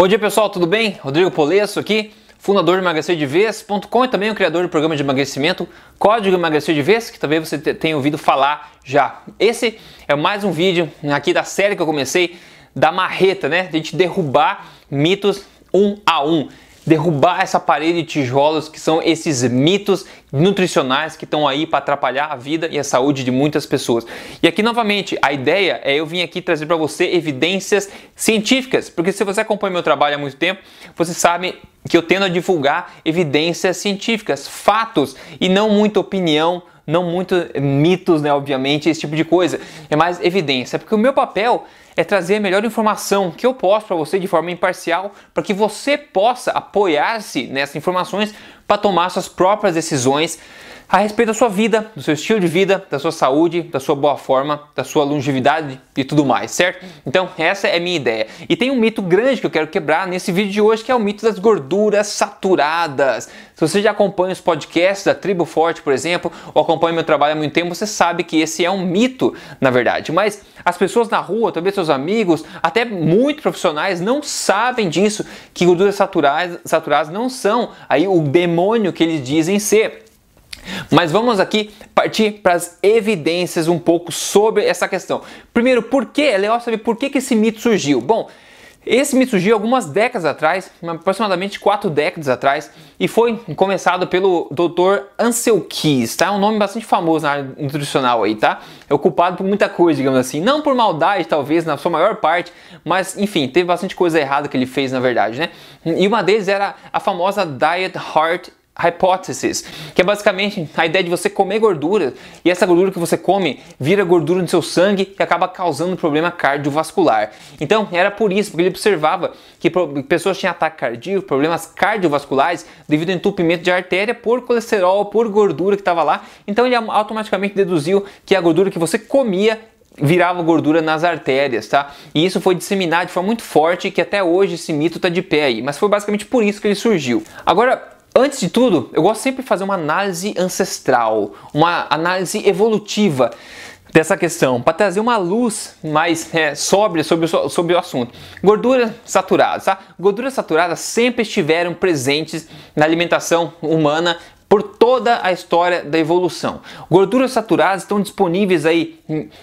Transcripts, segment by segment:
Bom dia pessoal, tudo bem? Rodrigo Polesso aqui, fundador de emagrecer de vez.com e também o criador do programa de emagrecimento Código Emagrecer de Vez, que talvez você tenha ouvido falar já. Esse é mais um vídeo aqui da série que eu comecei da marreta, né? De a gente derrubar mitos um a um derrubar essa parede de tijolos que são esses mitos nutricionais que estão aí para atrapalhar a vida e a saúde de muitas pessoas. E aqui novamente, a ideia é eu vim aqui trazer para você evidências científicas, porque se você acompanha meu trabalho há muito tempo, você sabe que eu tendo a divulgar evidências científicas, fatos e não muita opinião não muito mitos, né? Obviamente, esse tipo de coisa. É mais evidência. Porque o meu papel é trazer a melhor informação que eu posso para você de forma imparcial, para que você possa apoiar-se nessas informações para tomar suas próprias decisões a respeito da sua vida, do seu estilo de vida, da sua saúde, da sua boa forma, da sua longevidade e tudo mais, certo? Então, essa é a minha ideia. E tem um mito grande que eu quero quebrar nesse vídeo de hoje, que é o mito das gorduras saturadas. Se você já acompanha os podcasts da Tribo Forte, por exemplo, ou acompanha meu trabalho há muito tempo, você sabe que esse é um mito, na verdade. Mas as pessoas na rua, talvez seus amigos, até muito profissionais, não sabem disso, que gorduras saturadas, saturadas não são aí o demônio que eles dizem ser. Mas vamos aqui partir para as evidências um pouco sobre essa questão. Primeiro, por que, Léo, sabe por que, que esse mito surgiu? Bom, esse me surgiu algumas décadas atrás, aproximadamente quatro décadas atrás, e foi começado pelo Dr. Ansel Keys, tá? Um nome bastante famoso na área nutricional aí, tá? É ocupado por muita coisa, digamos assim. Não por maldade, talvez, na sua maior parte, mas enfim, teve bastante coisa errada que ele fez, na verdade, né? E uma deles era a famosa Diet Heart hypothesis, que é basicamente a ideia de você comer gordura e essa gordura que você come vira gordura no seu sangue e acaba causando problema cardiovascular. Então, era por isso, que ele observava que pessoas tinham ataque cardíaco, problemas cardiovasculares devido ao entupimento de artéria por colesterol, por gordura que estava lá. Então, ele automaticamente deduziu que a gordura que você comia virava gordura nas artérias, tá? E isso foi disseminado de forma muito forte que até hoje esse mito está de pé aí, mas foi basicamente por isso que ele surgiu. Agora, Antes de tudo, eu gosto sempre de fazer uma análise ancestral, uma análise evolutiva dessa questão, para trazer uma luz mais é, sóbria sobre o, sobre o assunto. Gorduras saturadas, tá? Gorduras saturadas sempre estiveram presentes na alimentação humana por toda a história da evolução. Gorduras saturadas estão disponíveis aí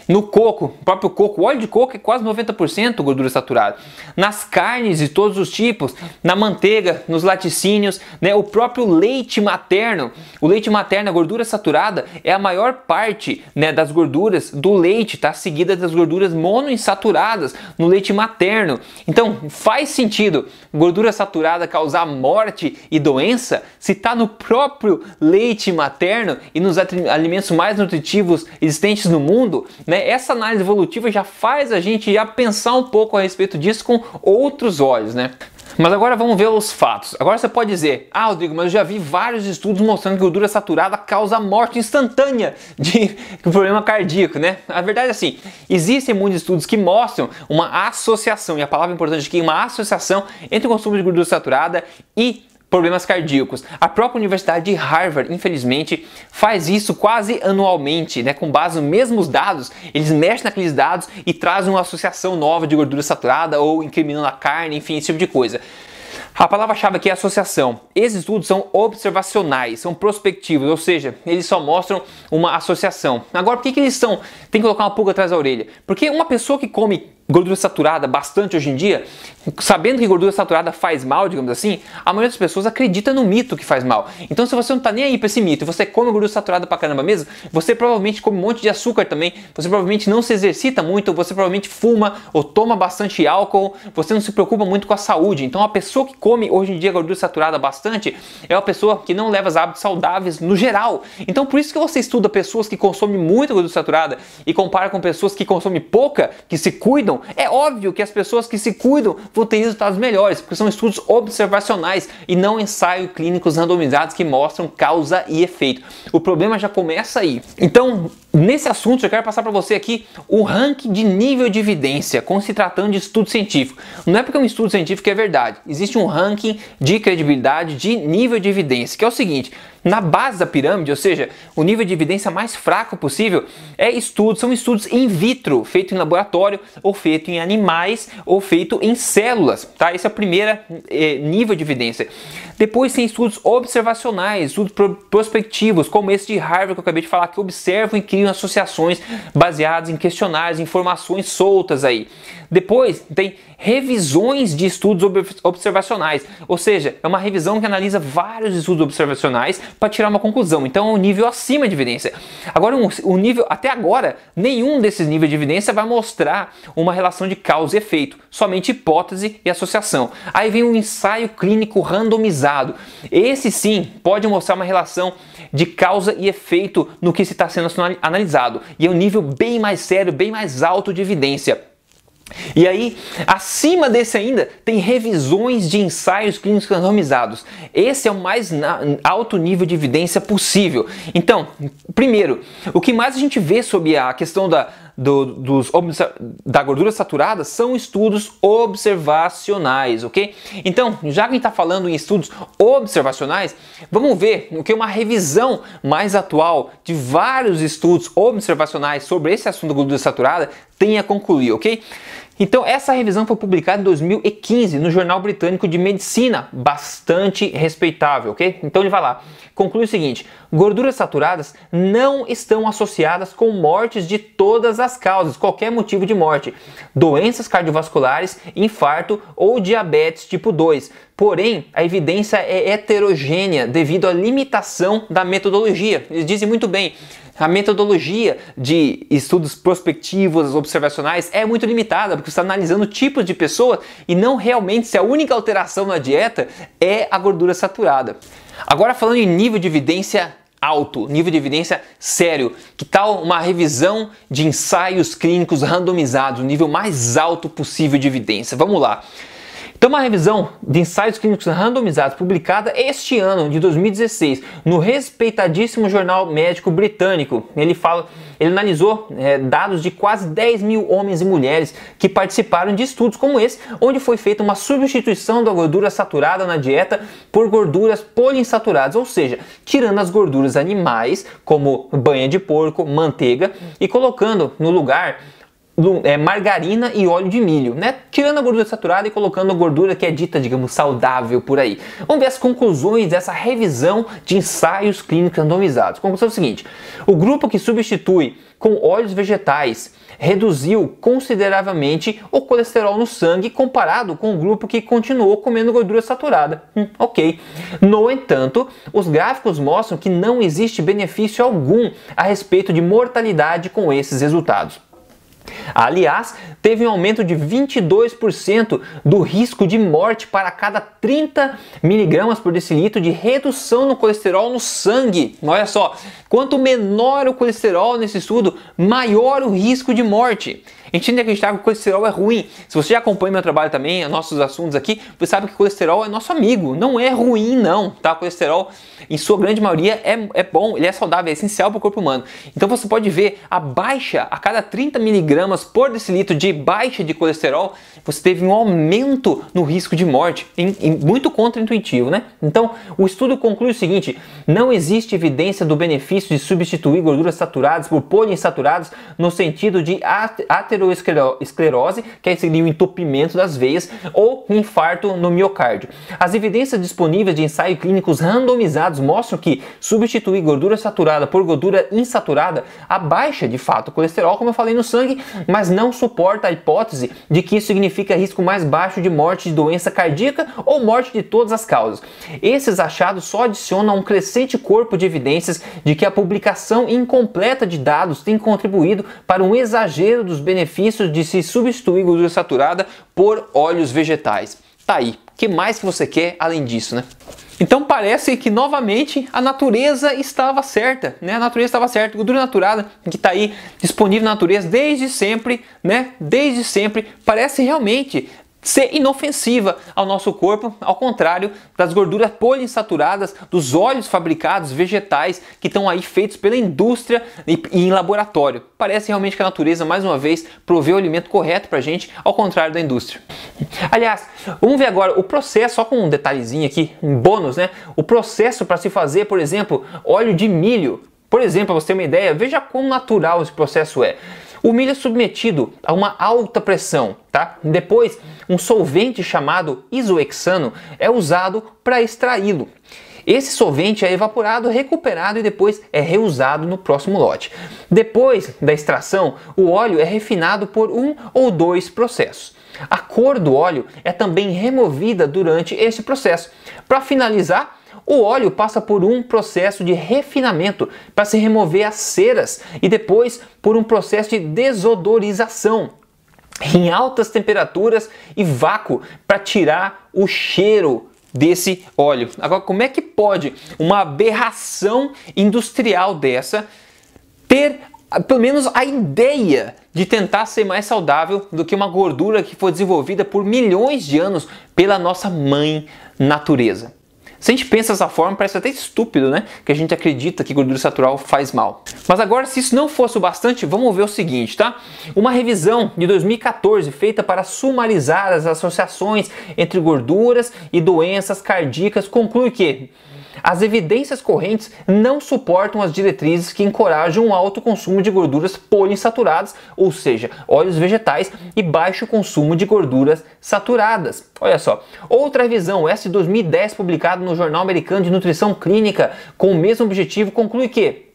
no coco, próprio coco, o óleo de coco é quase 90% gordura saturada. Nas carnes de todos os tipos, na manteiga, nos laticínios, né? O próprio leite materno, o leite materno, a gordura saturada é a maior parte, né, das gorduras do leite, tá? Seguida das gorduras monoinsaturadas no leite materno. Então, faz sentido gordura saturada causar morte e doença se tá no próprio leite materno e nos alimentos mais nutritivos existentes no mundo, né? Essa análise evolutiva já faz a gente já pensar um pouco a respeito disso com outros olhos, né? Mas agora vamos ver os fatos. Agora você pode dizer, ah, Rodrigo, mas eu já vi vários estudos mostrando que gordura saturada causa morte instantânea de problema cardíaco, né? A verdade é assim, existem muitos estudos que mostram uma associação, e a palavra importante aqui é uma associação entre o consumo de gordura saturada e problemas cardíacos. A própria Universidade de Harvard, infelizmente, faz isso quase anualmente, né? Com base nos mesmos dados, eles mexem naqueles dados e trazem uma associação nova de gordura saturada ou incriminando a carne, enfim, esse tipo de coisa. A palavra-chave aqui é associação. Esses estudos são observacionais, são prospectivos, ou seja, eles só mostram uma associação. Agora, por que, que eles são? Tem que colocar uma pulga atrás da orelha. Porque uma pessoa que come gordura saturada bastante hoje em dia, sabendo que gordura saturada faz mal, digamos assim, a maioria das pessoas acredita no mito que faz mal. Então, se você não tá nem aí pra esse mito, você come gordura saturada pra caramba mesmo, você provavelmente come um monte de açúcar também, você provavelmente não se exercita muito, você provavelmente fuma ou toma bastante álcool, você não se preocupa muito com a saúde. Então, a pessoa que come hoje em dia gordura saturada bastante é uma pessoa que não leva os hábitos saudáveis no geral. Então, por isso que você estuda pessoas que consomem muita gordura saturada e compara com pessoas que consomem pouca, que se cuidam é óbvio que as pessoas que se cuidam vão ter resultados melhores, porque são estudos observacionais e não ensaios clínicos randomizados que mostram causa e efeito. O problema já começa aí. Então, Nesse assunto, eu quero passar para você aqui o ranking de nível de evidência, quando se tratando de estudo científico. Não é porque é um estudo científico que é verdade. Existe um ranking de credibilidade de nível de evidência, que é o seguinte: na base da pirâmide, ou seja, o nível de evidência mais fraco possível, é estudo, são estudos in vitro, feito em laboratório, ou feito em animais, ou feito em células. Tá? Esse é o primeiro é, nível de evidência. Depois tem estudos observacionais, estudos prospectivos, como esse de Harvard que eu acabei de falar, que observam e criam associações baseadas em questionários, informações soltas aí. Depois tem revisões de estudos observacionais, ou seja, é uma revisão que analisa vários estudos observacionais para tirar uma conclusão. Então é um nível acima de evidência. Agora, um, um nível, até agora, nenhum desses níveis de evidência vai mostrar uma relação de causa e efeito, somente hipótese e associação. Aí vem um ensaio clínico randomizado pesado. Esse sim pode mostrar uma relação de causa e efeito no que se está sendo analisado, e é um nível bem mais sério, bem mais alto de evidência. E aí, acima desse ainda, tem revisões de ensaios clínicos randomizados. Esse é o mais alto nível de evidência possível. Então, primeiro, o que mais a gente vê sobre a questão da do, dos, da gordura saturada são estudos observacionais, ok? Então, já que a gente está falando em estudos observacionais, vamos ver o que uma revisão mais atual de vários estudos observacionais sobre esse assunto da gordura saturada tem a concluir, ok? Então, essa revisão foi publicada em 2015 no Jornal Britânico de Medicina, bastante respeitável, ok? Então ele vai lá. Conclui o seguinte: gorduras saturadas não estão associadas com mortes de todas as causas, qualquer motivo de morte, doenças cardiovasculares, infarto ou diabetes tipo 2. Porém, a evidência é heterogênea devido à limitação da metodologia. Eles dizem muito bem. A metodologia de estudos prospectivos, observacionais, é muito limitada, porque você está analisando tipos de pessoa e não realmente se a única alteração na dieta é a gordura saturada. Agora, falando em nível de evidência alto, nível de evidência sério. Que tal uma revisão de ensaios clínicos randomizados, o nível mais alto possível de evidência? Vamos lá. Então, uma revisão de ensaios clínicos randomizados publicada este ano, de 2016, no respeitadíssimo jornal médico britânico, ele fala, ele analisou é, dados de quase 10 mil homens e mulheres que participaram de estudos como esse, onde foi feita uma substituição da gordura saturada na dieta por gorduras poliinsaturadas, ou seja, tirando as gorduras animais, como banha de porco, manteiga, e colocando no lugar é, margarina e óleo de milho, né? Tirando a gordura saturada e colocando a gordura que é dita, digamos, saudável por aí. Vamos ver as conclusões dessa revisão de ensaios clínicos randomizados. Conclusão é o seguinte: o grupo que substitui com óleos vegetais reduziu consideravelmente o colesterol no sangue comparado com o grupo que continuou comendo gordura saturada. Hum, ok. No entanto, os gráficos mostram que não existe benefício algum a respeito de mortalidade com esses resultados. Aliás, teve um aumento de 22% do risco de morte para cada 30 miligramas por decilitro de redução no colesterol no sangue. Olha só, quanto menor o colesterol nesse estudo, maior o risco de morte. Entenda que tá o colesterol é ruim. Se você já acompanha meu trabalho também, nossos assuntos aqui, você sabe que colesterol é nosso amigo, não é ruim não, tá? O colesterol, em sua grande maioria, é, é bom, ele é saudável, é essencial para o corpo humano. Então você pode ver a baixa, a cada 30 miligramas por decilitro de baixa de colesterol, você teve um aumento no risco de morte, em, em, muito contraintuitivo, né? Então, o estudo conclui o seguinte, não existe evidência do benefício de substituir gorduras saturadas por poliinsaturados no sentido de ater esclerose, que é seria o entupimento das veias, ou infarto no miocárdio. As evidências disponíveis de ensaios clínicos randomizados mostram que substituir gordura saturada por gordura insaturada abaixa de fato o colesterol, como eu falei no sangue, mas não suporta a hipótese de que isso significa risco mais baixo de morte de doença cardíaca ou morte de todas as causas. Esses achados só adicionam um crescente corpo de evidências de que a publicação incompleta de dados tem contribuído para um exagero dos benefícios benefícios de se substituir gordura saturada por óleos vegetais. Tá aí. O que mais que você quer além disso, né? Então parece que novamente a natureza estava certa, né? A natureza estava certa, a gordura naturada que está aí disponível na natureza desde sempre, né? Desde sempre parece realmente ser inofensiva ao nosso corpo, ao contrário das gorduras poliinsaturadas, dos óleos fabricados vegetais que estão aí feitos pela indústria e, em laboratório. Parece realmente que a natureza, mais uma vez, provê o alimento correto para a gente, ao contrário da indústria. Aliás, vamos ver agora o processo, só com um detalhezinho aqui, um bônus, né? O processo para se fazer, por exemplo, óleo de milho. Por exemplo, para você ter uma ideia, veja quão natural esse processo é. O milho é submetido a uma alta pressão, tá? Depois, um solvente chamado isohexano é usado para extraí-lo. Esse solvente é evaporado, recuperado e depois é reusado no próximo lote. Depois da extração, o óleo é refinado por um ou dois processos. A cor do óleo é também removida durante esse processo. Para finalizar, o óleo passa por um processo de refinamento para se remover as ceras e depois por um processo de desodorização em altas temperaturas e vácuo para tirar o cheiro desse óleo. Agora, como é que pode uma aberração industrial dessa ter ah, pelo menos a ideia de tentar ser mais saudável do que uma gordura que foi desenvolvida por milhões de anos pela nossa mãe natureza. Se a gente pensa dessa forma, parece até estúpido, né? Que a gente acredita que gordura saturada faz mal. Mas agora, se isso não fosse o bastante, vamos ver o seguinte, tá? Uma revisão de 2014 feita para sumarizar as associações entre gorduras e doenças cardíacas conclui que as evidências correntes não suportam as diretrizes que encorajam um alto consumo de gorduras poliinsaturadas, ou seja, óleos vegetais e baixo consumo de gorduras saturadas. Olha só, outra revisão, essa de 2010, publicada no Jornal Americano de Nutrição Clínica, com o mesmo objetivo, conclui que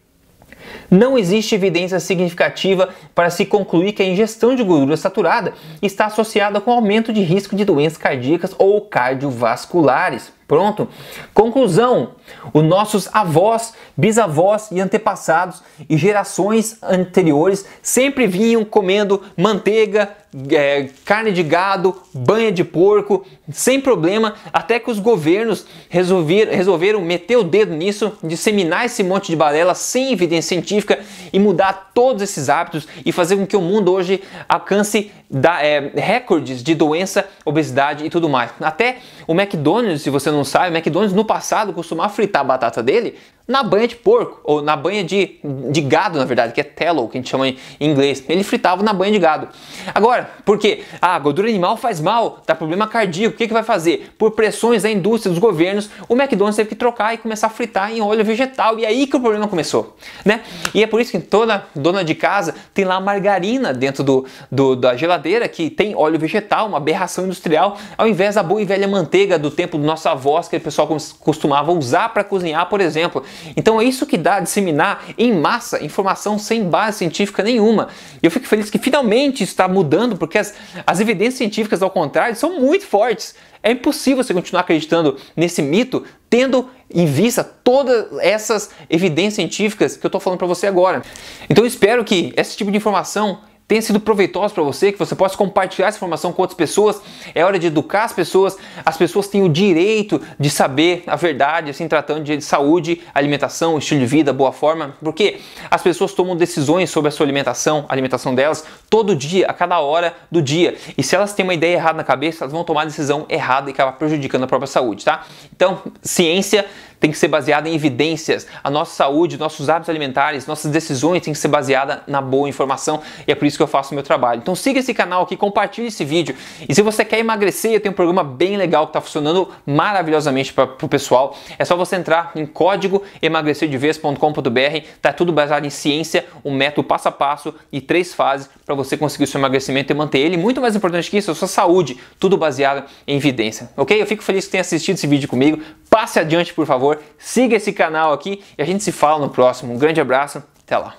não existe evidência significativa para se concluir que a ingestão de gordura saturada está associada com aumento de risco de doenças cardíacas ou cardiovasculares. Pronto? Conclusão: os nossos avós, bisavós e antepassados e gerações anteriores sempre vinham comendo manteiga, é, carne de gado, banha de porco, sem problema, até que os governos resolver, resolveram meter o dedo nisso, disseminar esse monte de balela sem evidência científica e mudar todos esses hábitos e fazer com que o mundo hoje alcance da, é, recordes de doença, obesidade e tudo mais. Até o McDonald's, se você não sabe, o McDonald's no passado costumava fritar a batata dele na banha de porco, ou na banha de, de gado, na verdade, que é tallow, que a gente chama em inglês. Ele fritava na banha de gado. Agora, por quê? Ah, a gordura animal faz mal, dá problema cardíaco. O que, que vai fazer? Por pressões da indústria, dos governos, o McDonald's teve que trocar e começar a fritar em óleo vegetal. E aí que o problema começou, né? E é por isso que toda dona de casa tem lá margarina dentro do, do da geladeira, que tem óleo vegetal, uma aberração industrial, ao invés da boa e velha manteiga do tempo do nossa avós, que o pessoal costumava usar para cozinhar, por exemplo. Então é isso que dá disseminar em massa informação sem base científica nenhuma. E eu fico feliz que finalmente está mudando, porque as, as evidências científicas, ao contrário, são muito fortes. É impossível você continuar acreditando nesse mito tendo em vista todas essas evidências científicas que eu estou falando para você agora. Então eu espero que esse tipo de informação tenha sido proveitosa para você, que você possa compartilhar essa informação com outras pessoas. É hora de educar as pessoas. As pessoas têm o direito de saber a verdade, assim, tratando de saúde, alimentação, estilo de vida, boa forma, porque as pessoas tomam decisões sobre a sua alimentação, a alimentação delas, todo dia, a cada hora do dia. E se elas têm uma ideia errada na cabeça, elas vão tomar a decisão errada e acabar prejudicando a própria saúde, tá? Então, ciência tem que ser baseada em evidências. A nossa saúde, nossos hábitos alimentares, nossas decisões têm que ser baseada na boa informação e é por isso que eu faço o meu trabalho. Então siga esse canal aqui, compartilhe esse vídeo e se você quer emagrecer, eu tenho um programa bem legal que está funcionando maravilhosamente para o pessoal. É só você entrar em código emagrecerdeves.com.br, tá tudo baseado em ciência, um método passo a passo e três fases para você conseguir o seu emagrecimento e manter ele. Muito mais importante que isso, a sua saúde, tudo baseado em evidência, ok? Eu fico feliz que tenha assistido esse vídeo comigo. Passe adiante, por favor favor, siga esse canal aqui e a gente se fala no próximo. Um grande abraço, até lá!